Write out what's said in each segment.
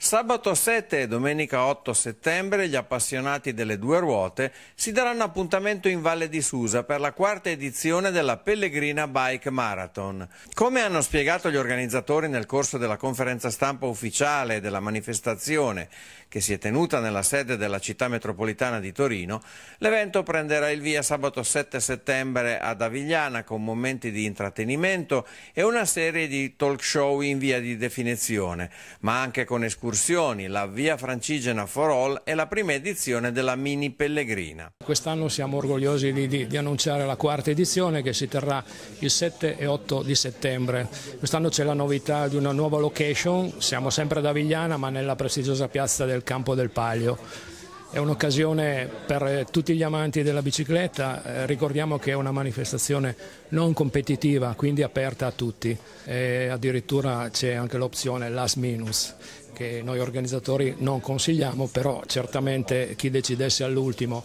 Sabato 7 e domenica 8 settembre gli appassionati delle due ruote si daranno appuntamento in Valle di Susa per la quarta edizione della Pellegrina Bike Marathon. Come hanno spiegato gli organizzatori nel corso della conferenza stampa ufficiale della manifestazione che si è tenuta nella sede della città metropolitana di Torino, l'evento prenderà il via sabato 7 settembre ad Avigliana con momenti di intrattenimento e una serie di talk show in via di definizione, ma anche con escursioni escursioni, la via Francigena for All e la prima edizione della Mini Pellegrina. Quest'anno siamo orgogliosi di, di, di, annunciare la quarta edizione che si terrà il 7 e 8 di settembre. Quest'anno c'è la novità di una nuova location, siamo sempre ad Avigliana ma nella prestigiosa piazza del Campo del Palio è un'occasione per eh, tutti gli amanti della bicicletta, eh, ricordiamo che è una manifestazione non competitiva, quindi aperta a tutti e addirittura c'è anche l'opzione last minus che noi organizzatori non consigliamo, però certamente chi decidesse all'ultimo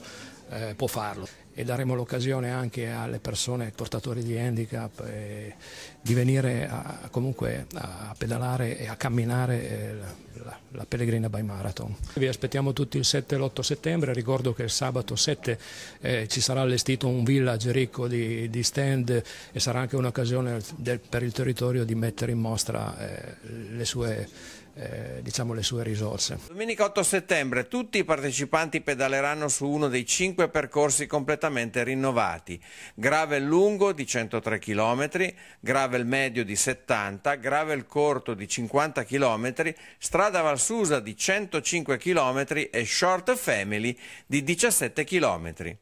eh, può farlo e daremo l'occasione anche alle persone portatori di handicap eh, di venire a, comunque a pedalare e a camminare eh, la, la, Pellegrina by Marathon. Vi aspettiamo tutti il 7 e l'8 settembre, ricordo che il sabato 7 eh, ci sarà allestito un village ricco di, di stand e sarà anche un'occasione per il territorio di mettere in mostra eh, le sue eh, diciamo le sue risorse. Domenica 8 settembre tutti i partecipanti pedaleranno su uno dei cinque percorsi completati completamente rinnovati. Gravel lungo di 103 km, gravel medio di 70, gravel corto di 50 km, strada Valsusa di 105 km e short family di 17 km.